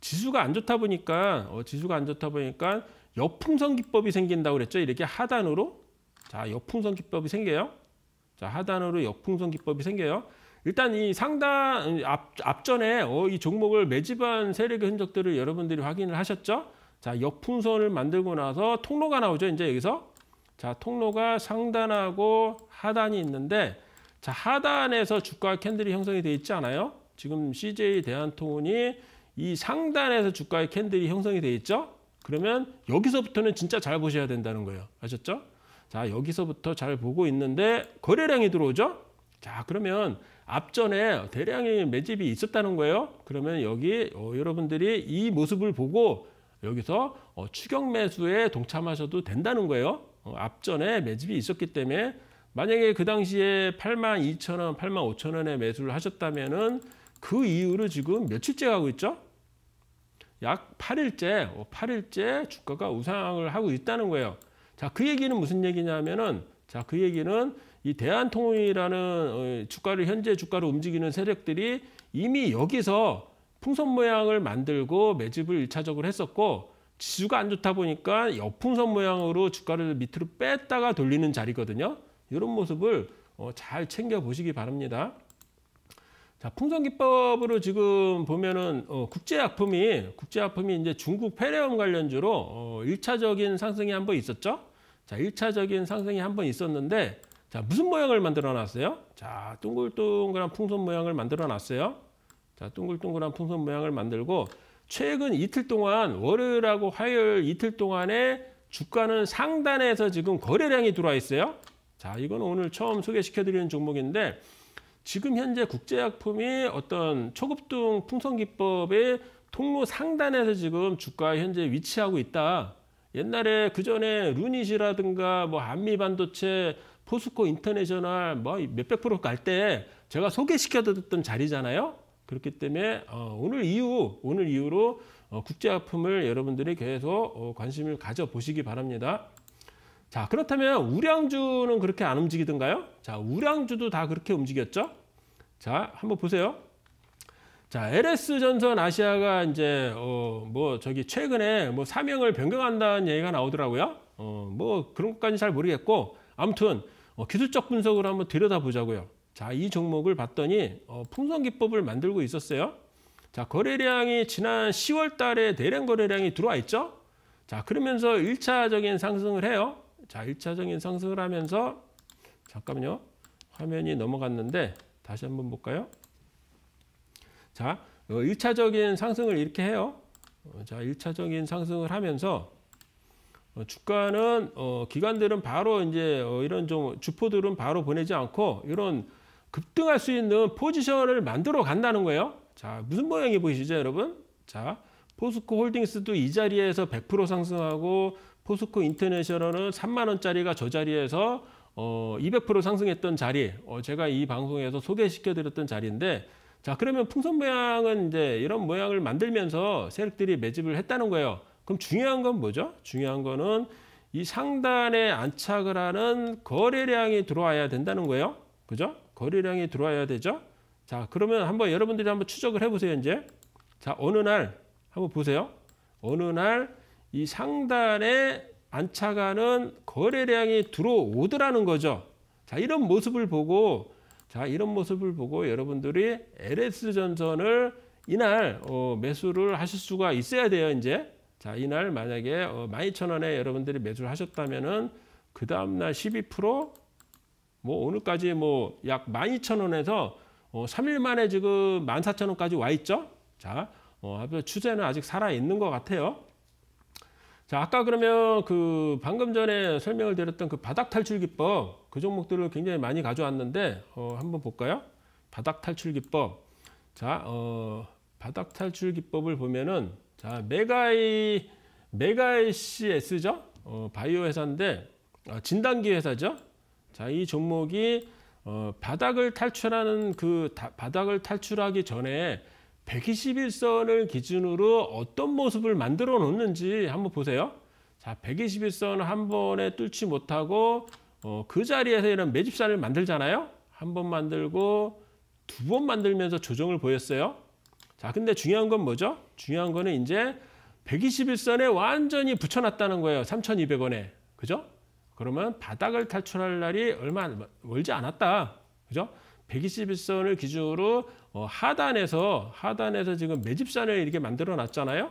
지수가 안 좋다 보니까 어, 지수가 안 좋다 보니까 역풍선 기법이 생긴다고 그랬죠. 이렇게 하단으로 자 역풍선 기법이 생겨요. 자 하단으로 역풍선 기법이 생겨요. 일단 이 상단 앞, 앞전에 어, 이 종목을 매집한 세력의 흔적들을 여러분들이 확인을 하셨죠. 자 역풍선을 만들고 나서 통로가 나오죠. 이제 여기서 자 통로가 상단하고 하단이 있는데 자 하단에서 주가 캔들이 형성이 돼 있지 않아요? 지금 CJ 대한통운이 이 상단에서 주가의 캔들이 형성이 돼 있죠? 그러면 여기서부터는 진짜 잘 보셔야 된다는 거예요. 아셨죠? 자 여기서부터 잘 보고 있는데 거래량이 들어오죠? 자 그러면 앞전에 대량의 매집이 있었다는 거예요. 그러면 여기 어, 여러분들이 이 모습을 보고 여기서 어, 추격 매수에 동참하셔도 된다는 거예요. 어, 앞전에 매집이 있었기 때문에 만약에 그 당시에 8만 2천 원, 8만 5천 원에 매수를 하셨다면은 그 이후로 지금 며칠째 가고 있죠? 약 8일째, 8일째 어, 주가가 우상을 하고 있다는 거예요. 자, 그 얘기는 무슨 얘기냐면은 자, 그 얘기는 이 대한통일이라는 어, 주가를 현재 주가로 움직이는 세력들이 이미 여기서 풍선 모양을 만들고 매집을 1차적으로 했었고 지수가 안 좋다 보니까 역풍선 모양으로 주가를 밑으로 뺐다가 돌리는 자리거든요. 이런 모습을 어, 잘 챙겨 보시기 바랍니다. 자, 풍선기법으로 지금 보면은 어, 국제약품이 국제약품이 이제 중국 폐렴 관련주로 어, 1차적인 상승이 한 번 있었죠. 자, 1차적인 상승이 한 번 있었는데 자, 무슨 모양을 만들어 놨어요? 자, 둥글둥글한 풍선 모양을 만들어 놨어요. 자, 둥글둥글한 풍선 모양을 만들고 최근 이틀 동안 월요일하고 화요일 이틀 동안에 주가는 상단에서 지금 거래량이 들어와 있어요. 자, 이건 오늘 처음 소개시켜드리는 종목인데 지금 현재 국제약품이 어떤 초급등 풍선기법의 통로 상단에서 지금 주가 현재 위치하고 있다. 옛날에 그 전에 루닛이라든가 뭐 한미반도체, 포스코 인터내셔널 뭐 몇백 프로 갈 때 제가 소개시켜드렸던 자리잖아요. 그렇기 때문에 어, 오늘 이후 오늘 이후로 어, 국제약품을 여러분들이 계속 어, 관심을 가져보시기 바랍니다. 자 그렇다면 우량주는 그렇게 안 움직이던가요? 자 우량주도 다 그렇게 움직였죠? 자 한번 보세요. 자 LS 전선 아시아가 이제 어뭐 저기 최근에 뭐 사명을 변경한다는 얘기가 나오더라고요. 어뭐 그런 것까지 잘 모르겠고 아무튼 어 기술적 분석을 한번 들여다보자고요. 자 이 종목을 봤더니 어 풍선 기법을 만들고 있었어요. 자 거래량이 지난 10월 달에 대량 거래량이 들어와 있죠. 자 그러면서 1차적인 상승을 해요. 자, 1차적인 상승을 하면서 잠깐만요. 화면이 넘어갔는데 다시 한번 볼까요? 자, 1차적인 어, 상승을 이렇게 해요. 어, 자, 1차적인 상승을 하면서 어, 주가는 기관들은 바로 이제 이런 좀 주포들은 바로 보내지 않고 이런 급등할 수 있는 포지션을 만들어 간다는 거예요. 자, 무슨 모양이 보이시죠, 여러분? 자, 포스코 홀딩스도 이 자리에서 100% 상승하고 포스코 인터내셔널은 3만 원짜리가 저 자리에서 어, 200% 상승했던 자리, 어, 제가 이 방송에서 소개시켜드렸던 자리인데, 자 그러면 풍선 모양은 이제 이런 모양을 만들면서 세력들이 매집을 했다는 거예요. 그럼 중요한 건 뭐죠? 중요한 거는 이 상단에 안착을 하는 거래량이 들어와야 된다는 거예요. 그죠? 거래량이 들어와야 되죠. 자 그러면 한번 여러분들이 한번 추적을 해보세요 이제. 자 어느 날 한번 보세요. 어느 날이 상단에 안착하는 거래량이 들어오더라는 거죠. 자, 이런 모습을 보고 자, 이런 모습을 보고 여러분들이 LS 전선을 이날 어, 매수를 하실 수가 있어야 돼요, 이제. 자, 이날 만약에 어, 12,000원에 여러분들이 매수를 하셨다면은 그 다음 날 12%, 뭐 오늘까지 뭐약 12,000원에서 어, 3일 만에 지금 14,000원까지 와 있죠. 자, 어, 추세는 아직 살아 있는 것 같아요. 자, 아까 그러면 그 방금 전에 설명을 드렸던 그 바닥 탈출 기법 그 종목들을 굉장히 많이 가져왔는데 어, 한번 볼까요? 바닥 탈출 기법. 자, 어, 바닥 탈출 기법을 보면은 자, 메가이 메가이 CS죠? 어, 바이오 회사인데 아, 진단기 회사죠. 자, 이 종목이 어, 바닥을 탈출하는 그 다, 바닥을 탈출하기 전에 121선을 기준으로 어떤 모습을 만들어 놓는지 한번 보세요. 자, 121선 한 번에 뚫지 못하고 어, 그 자리에서 이런 매집선을 만들잖아요. 한 번 만들고 두 번 만들면서 조정을 보였어요. 자, 근데 중요한 건 뭐죠? 중요한 거는 이제 121선에 완전히 붙여놨다는 거예요. 3,200원에. 그죠? 그러면 바닥을 탈출할 날이 얼마 멀지 않았다. 그죠? 121선을 기준으로 어, 하단에서 하단에서 지금 매집산을 이렇게 만들어 놨잖아요.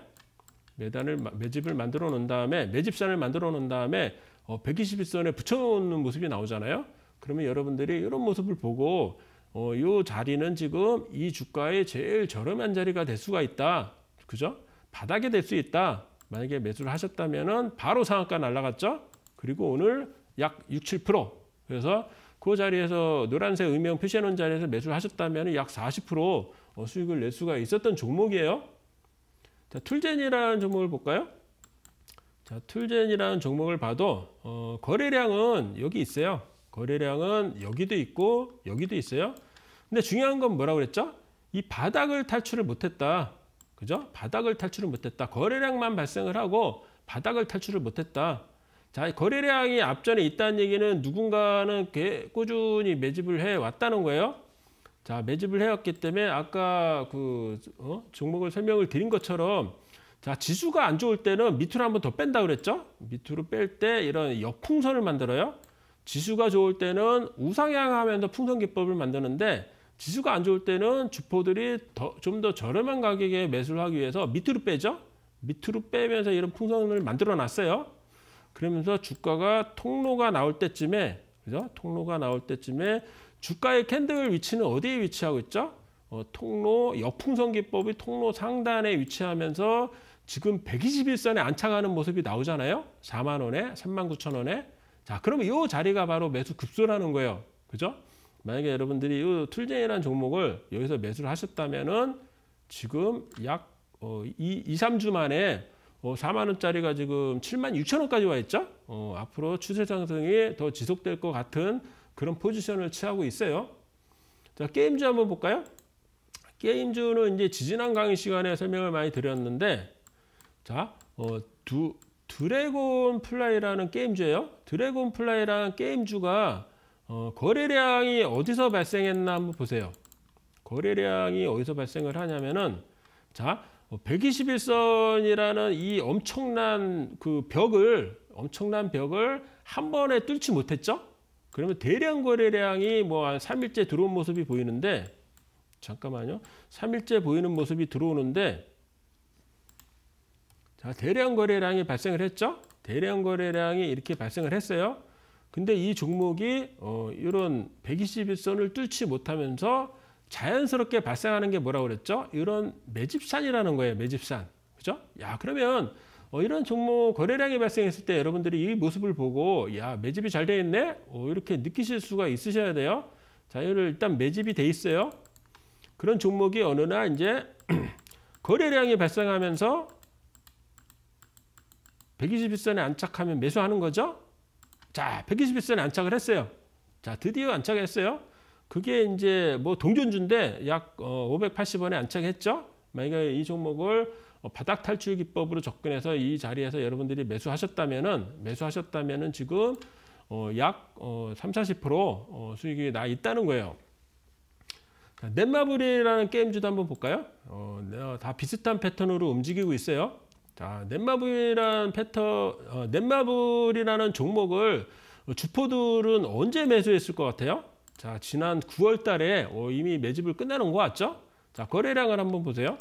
매단을 매집을 만들어 놓은 다음에 매집산을 만들어 놓은 다음에 어, 121선에 붙여 놓는 모습이 나오잖아요. 그러면 여러분들이 이런 모습을 보고 어, 이 자리는 지금 이 주가의 제일 저렴한 자리가 될 수가 있다. 그죠? 바닥이 될 수 있다. 만약에 매수를 하셨다면 바로 상한가 날라갔죠? 그리고 오늘 약 6, 7% 그래서 그 자리에서 노란색 음영 표시해 놓은 자리에서 매수를 하셨다면 약 40% 어, 수익을 낼 수가 있었던 종목이에요. 자, 툴젠이라는 종목을 볼까요? 자, 툴젠이라는 종목을 봐도 어, 거래량은 여기 있어요. 거래량은 여기도 있고 여기도 있어요. 근데 중요한 건 뭐라고 그랬죠? 이 바닥을 탈출을 못했다. 그죠? 바닥을 탈출을 못했다. 거래량만 발생을 하고 바닥을 탈출을 못했다. 자, 거래량이 앞전에 있다는 얘기는 누군가는 꾸준히 매집을 해 왔다는 거예요. 자, 매집을 해왔기 때문에 아까 그 어? 종목을 설명을 드린 것처럼 자, 지수가 안 좋을 때는 밑으로 한번더 뺀다 그랬죠? 밑으로 뺄 때 이런 역풍선을 만들어요. 지수가 좋을 때는 우상향하면서 풍선 기법을 만드는데 지수가 안 좋을 때는 주포들이 좀더 더 저렴한 가격에 매수를 하기 위해서 밑으로 빼죠. 밑으로 빼면서 이런 풍선을 만들어 놨어요. 그러면서 주가가 통로가 나올 때쯤에 그죠? 통로가 나올 때쯤에 주가의 캔들 위치는 어디에 위치하고 있죠? 어, 통로 역풍선 기법이 통로 상단에 위치하면서 지금 121선에 안착하는 모습이 나오잖아요. 4만 원에 3만 9천 원에. 자, 그러면 이 자리가 바로 매수 급소라는 거예요. 그죠? 만약에 여러분들이 이툴쟁이라는 종목을 여기서 매수를 하셨다면은 지금 약 어, 2, 3주 만에 어, 4만 원짜리가 지금 7만 6천 원까지 와 있죠. 어, 앞으로 추세 상승이 더 지속될 것 같은 그런 포지션을 취하고 있어요. 자, 게임주 한번 볼까요? 게임주는 이제 지지난 강의 시간에 설명을 많이 드렸는데 자, 어, 두 드래곤 플라이라는 게임주예요. 드래곤 플라이라는 게임주가 어, 거래량이 어디서 발생했나 한번 보세요. 거래량이 어디서 발생을 하냐면은 자, 121선이라는 뭐 이 엄청난 그 벽을 엄청난 벽을 한 번에 뚫지 못했죠. 그러면 대량 거래량이 뭐 한 3일째 들어온 모습이 보이는데 잠깐만요. 3일째 보이는 모습이 들어오는데 자, 대량 거래량이 발생을 했죠. 대량 거래량이 이렇게 발생을 했어요. 근데 이 종목이 어, 이런 121선을 뚫지 못하면서 자연스럽게 발생하는 게 뭐라고 그랬죠? 이런 매집산이라는 거예요. 매집산. 그죠? 야, 그러면 어, 이런 종목 거래량이 발생했을 때 여러분들이 이 모습을 보고 야, 매집이 잘 돼 있네? 어, 이렇게 느끼실 수가 있으셔야 돼요. 자, 이를 일단 매집이 돼 있어요. 그런 종목이 어느 날 이제 거래량이 발생하면서 121선에 안착하면 매수하는 거죠. 자, 121선에 안착을 했어요. 자, 드디어 안착했어요. 그게 이제 뭐 동전주인데 약 580원에 어, 안착했죠. 만약에 이 종목을 어, 바닥 탈출 기법으로 접근해서 이 자리에서 여러분들이 매수하셨다면은 매수하셨다면은 지금 어, 약 3, 40% 수익이 나 있다는 거예요. 넷마블이라는 게임주도 한번 볼까요? 어, 네, 다 비슷한 패턴으로 움직이고 있어요. 자, 넷마블이라는 패턴, 어, 넷마블이라는 종목을 주포들은 언제 매수했을 것 같아요? 자, 지난 9월 달에 어, 이미 매집을 끝내는것 같죠? 자, 거래량을 한번 보세요.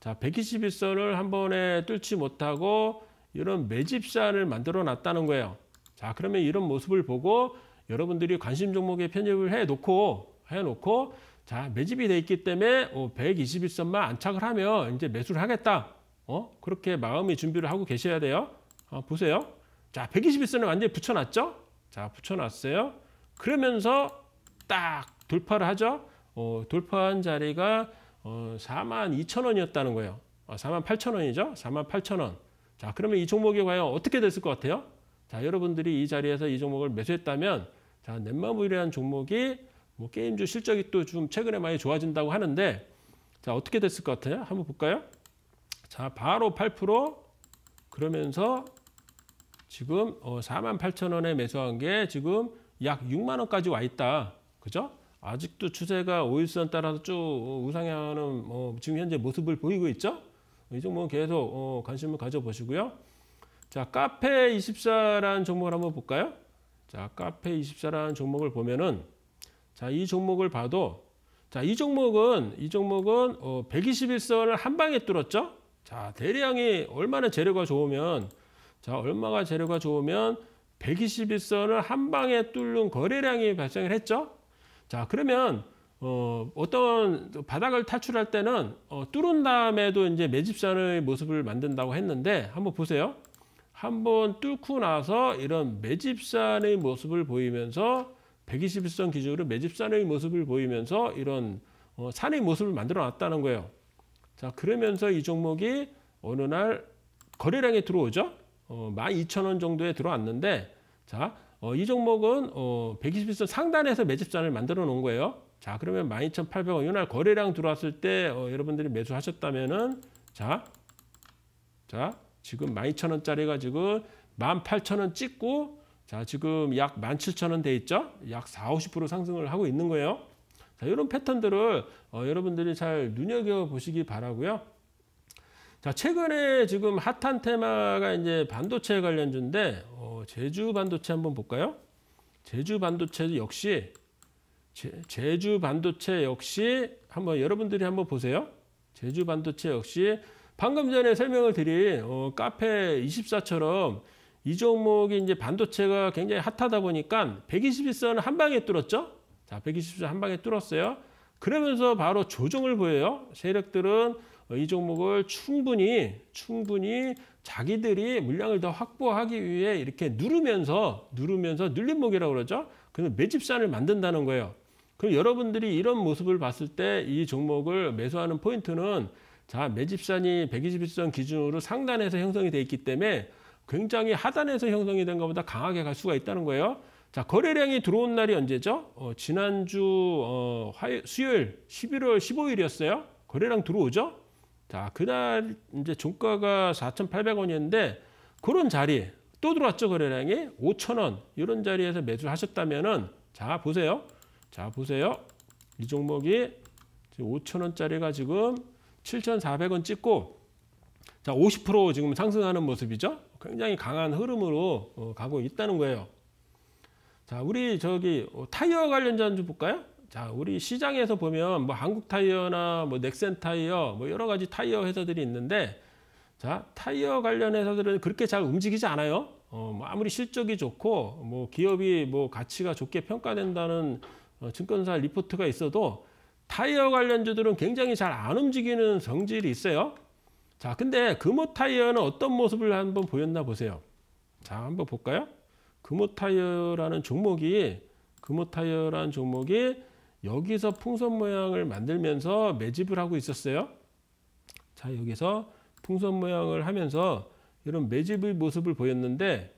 자, 121선을 한 번에 뚫지 못하고 이런 매집산을 만들어 놨다는 거예요. 자, 그러면 이런 모습을 보고 여러분들이 관심 종목에 편입을 해 놓고 해 놓고 자, 매집이 돼 있기 때문에 어, 121선만 안착을 하면 이제 매수를 하겠다. 어? 그렇게 마음의 준비를 하고 계셔야 돼요. 어, 보세요. 자, 121선을 완전히 붙여 놨죠? 자, 붙여 놨어요. 그러면서 딱 돌파를 하죠. 어, 돌파한 자리가 어, 4만 2천 원이었다는 거예요. 아, 4만 8천 원이죠. 4만 8천 원. 자, 그러면 이 종목이 과연 어떻게 됐을 것 같아요? 자, 여러분들이 이 자리에서 이 종목을 매수했다면 자, 넷마블이라는 종목이 뭐 게임주 실적이 또 좀 최근에 많이 좋아진다고 하는데 자, 어떻게 됐을 것 같아요? 한번 볼까요? 자, 바로 8% 그러면서 지금 어, 4만 8천 원에 매수한 게 지금 약 6만 원까지 와 있다. 그죠? 아직도 추세가 오일선 따라서 쭉 어, 우상향하는 어, 지금 현재 모습을 보이고 있죠? 이 종목은 계속 어, 관심을 가져보시고요. 자, 카페24라는 종목을 한번 볼까요? 자, 카페24라는 종목을 보면은 자, 이 종목을 봐도 자, 이 종목은 이 종목은 어, 121선을 한 방에 뚫었죠? 자, 대량이 얼마나 재료가 좋으면 자, 얼마가 재료가 좋으면 121선을 한 방에 뚫는 거래량이 발생을 했죠? 자 그러면 어, 어떤 바닥을 탈출할 때는 어, 뚫은 다음에도 이제 매집선의 모습을 만든다고 했는데 한번 보세요. 한번 뚫고 나서 이런 매집선의 모습을 보이면서 121선 기준으로 매집산의 모습을 보이면서 이런 어, 산의 모습을 만들어 놨다는 거예요. 자 그러면서 이 종목이 어느 날 거래량에 들어오죠. 어, 12,000원 정도에 들어왔는데 자 어, 이 종목은 어, 121선 상단에서 매집자를 만들어 놓은 거예요. 자, 그러면 12,800원 이날 거래량 들어왔을 때 어, 여러분들이 매수하셨다면은 자, 자 지금 12,000원짜리가 지금 18,000원 찍고 자 지금 약 17,000원 돼 있죠? 약 4, 50% 상승을 하고 있는 거예요. 자, 이런 패턴들을 어, 여러분들이 잘 눈여겨 보시기 바라고요. 자, 최근에 지금 핫한 테마가 이제 반도체 관련주인데, 어, 제주 반도체 한번 볼까요? 제주 반도체 역시, 제, 제주 반도체 역시 한번 여러분들이 한번 보세요. 제주 반도체 역시 방금 전에 설명을 드린 어, 카페 24처럼 이 종목이 이제 반도체가 굉장히 핫하다 보니까 121선 한 방에 뚫었죠. 자, 121선 한 방에 뚫었어요. 그러면서 바로 조정을 보여요. 세력들은 이 종목을 충분히 충분히 자기들이 물량을 더 확보하기 위해 이렇게 누르면서 누르면서 눌림목이라고 그러죠. 그래서 매집산을 만든다는 거예요. 그럼 여러분들이 이런 모습을 봤을 때 이 종목을 매수하는 포인트는 자 매집산이 121선 0 기준으로 상단에서 형성이 돼 있기 때문에 굉장히 하단에서 형성이 된 것보다 강하게 갈 수가 있다는 거예요. 자 거래량이 들어온 날이 언제죠? 어, 지난주 어, 화요, 수요일 11월 15일이었어요. 거래량 들어오죠? 자, 그날 이제 종가가 4,800원이었는데 그런 자리에 또 들어왔죠. 거래량이 5,000원 이런 자리에서 매수를 하셨다면은 자, 보세요. 자, 보세요. 이 종목이 5,000원짜리가 지금 7,400원 찍고 자, 50% 지금 상승하는 모습이죠. 굉장히 강한 흐름으로 어, 가고 있다는 거예요. 자, 우리 저기 어, 타이어 관련자 좀 볼까요? 자, 우리 시장에서 보면 뭐 한국 타이어나 뭐 넥센 타이어 뭐 여러 가지 타이어 회사들이 있는데 자, 타이어 관련 회사들은 그렇게 잘 움직이지 않아요. 어, 뭐 아무리 실적이 좋고 뭐 기업이 뭐 가치가 좋게 평가된다는 어, 증권사 리포트가 있어도 타이어 관련주들은 굉장히 잘 안 움직이는 성질이 있어요. 자, 근데 금호 타이어는 어떤 모습을 한번 보였나 보세요. 자, 한번 볼까요? 금호 타이어라는 종목이 금호 타이어라는 종목이 여기서 풍선 모양을 만들면서 매집을 하고 있었어요. 자, 여기서 풍선 모양을 하면서 이런 매집의 모습을 보였는데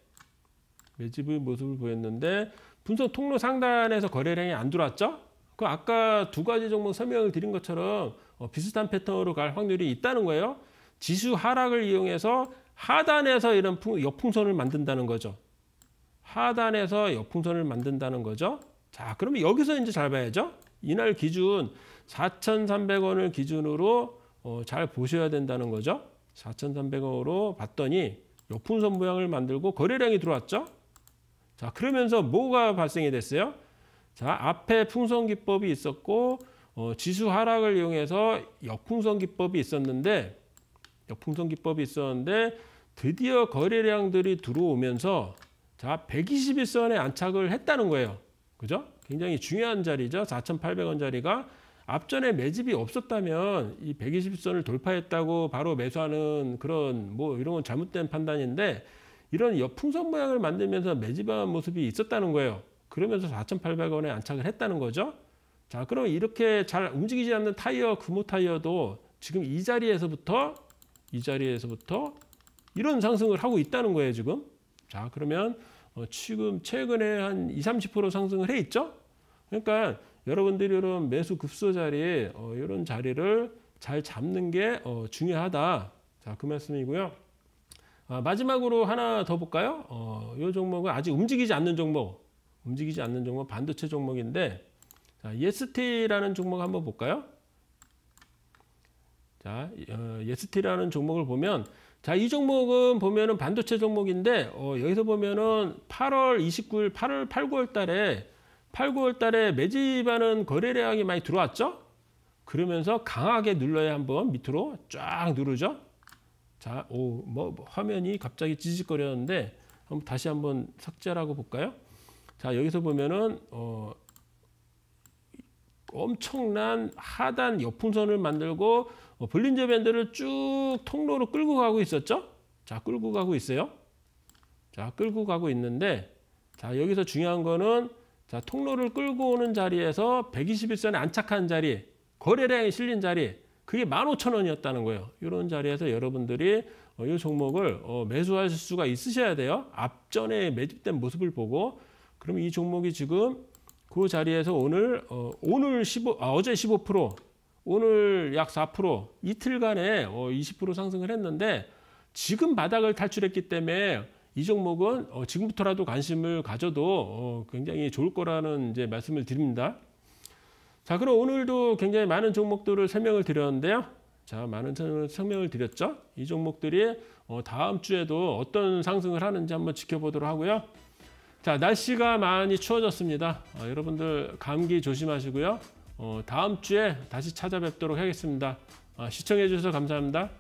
매집의 모습을 보였는데 분석 통로 상단에서 거래량이 안 들어왔죠? 그 아까 두 가지 종목 설명을 드린 것처럼 어, 비슷한 패턴으로 갈 확률이 있다는 거예요. 지수 하락을 이용해서 하단에서 이런 풍, 역풍선을 만든다는 거죠. 하단에서 역풍선을 만든다는 거죠. 자, 그러면 여기서 이제 잘 봐야죠. 이날 기준 4,300원을 기준으로 어, 잘 보셔야 된다는 거죠. 4,300원으로 봤더니 역풍선 모양을 만들고 거래량이 들어왔죠. 자, 그러면서 뭐가 발생이 됐어요? 자, 앞에 풍선 기법이 있었고 어, 지수 하락을 이용해서 역풍선 기법이 있었는데 역풍선 기법이 있었는데 드디어 거래량들이 들어오면서 자, 121선에 안착을 했다는 거예요. 그죠? 굉장히 중요한 자리죠. 4,800원 자리가 앞전에 매집이 없었다면 이 120선을 돌파했다고 바로 매수하는 그런 뭐 이런 건 잘못된 판단인데 이런 옆풍선 모양을 만들면서 매집한 모습이 있었다는 거예요. 그러면서 4,800원에 안착을 했다는 거죠. 자, 그럼 이렇게 잘 움직이지 않는 타이어, 금호 타이어도 지금 이 자리에서부터 이 자리에서부터 이런 상승을 하고 있다는 거예요, 지금. 자, 그러면 어, 지금 최근에 한 20, 30% 상승을 해 있죠. 그러니까 여러분들이 이런 매수 급소 자리, 어, 이런 자리를 잘 잡는 게 어, 중요하다. 자, 그 말씀이고요. 아, 마지막으로 하나 더 볼까요? 이 종목은 아직 움직이지 않는 종목, 움직이지 않는 종목 반도체 종목인데 자, EST라는 종목 한번 볼까요? 자, 어, 예스티라는 종목을 보면 자, 이 종목은 보면은 반도체 종목인데 어, 여기서 보면은 8월 29일, 8월 8, 9월 달에 8, 9월 달에 매집하는 거래량이 많이 들어왔죠? 그러면서 강하게 눌러야 한번 밑으로 쫙 누르죠. 자, 오, 뭐, 뭐 화면이 갑자기 찌직거렸는데 한번 다시 한번 삭제하고 볼까요? 자, 여기서 보면은 어, 엄청난 하단 역풍선을 만들고 어, 블린저 밴드를 쭉 통로로 끌고 가고 있었죠? 자, 끌고 가고 있어요. 자, 끌고 가고 있는데 자, 여기서 중요한 거는 자, 통로를 끌고 오는 자리에서 121선에 안착한 자리, 거래량이 실린 자리, 그게 15,000원이었다는 거예요. 이런 자리에서 여러분들이 이 어, 종목을 어, 매수하실 수가 있으셔야 돼요. 앞전에 매집된 모습을 보고 그럼 이 종목이 지금 그 자리에서 오늘 오늘 15, 아, 어제 15%, 오늘 약 4% 이틀간에 20% 어, 상승을 했는데 지금 바닥을 탈출했기 때문에 이 종목은 어, 지금부터라도 관심을 가져도 어, 굉장히 좋을 거라는 이제 말씀을 드립니다. 자 그럼 오늘도 굉장히 많은 종목들을 설명을 드렸는데요. 자 많은 설명을 드렸죠. 이 종목들이 다음 주에도 어떤 상승을 하는지 한번 지켜보도록 하고요. 자 날씨가 많이 추워졌습니다. 여러분들 감기 조심하시고요. 어, 다음 주에 다시 찾아뵙도록 하겠습니다. 어, 아, 시청해 주셔서 감사합니다.